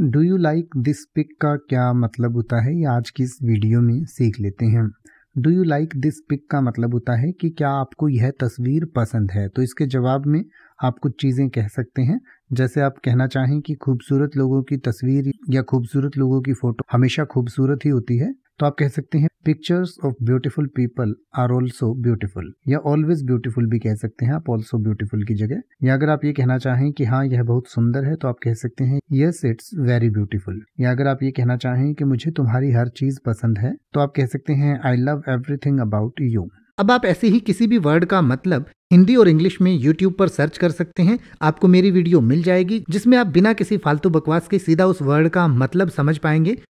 do you like this pic का क्या मतलब होता है ये आज की इस वीडियो में सीख लेते हैं do you like this pic का मतलब होता है कि क्या आपको यह तस्वीर पसंद है तो इसके जवाब में आप कुछ चीज़ें कह सकते हैं जैसे आप कहना चाहें कि खूबसूरत लोगों की तस्वीर या खूबसूरत लोगों की फ़ोटो हमेशा खूबसूरत ही होती है तो आप कह सकते हैं pictures of beautiful people are also beautiful या ऑलवेज ब्यूटिफुल भी कह सकते हैं आप ऑल्सो ब्यूटिफुल की जगह या अगर आप ये कहना चाहें कि हाँ यह बहुत सुंदर है तो आप कह सकते हैं यस इट्स वेरी ब्यूटिफुल या अगर आप ये कहना चाहें कि मुझे तुम्हारी हर चीज पसंद है तो आप कह सकते हैं I love everything about you अब आप ऐसे ही किसी भी वर्ड का मतलब हिंदी और इंग्लिश में यूट्यूब पर सर्च कर सकते हैं आपको मेरी वीडियो मिल जाएगी जिसमें आप बिना किसी फालतू बकवास के सीधा उस वर्ड का मतलब समझ पाएंगे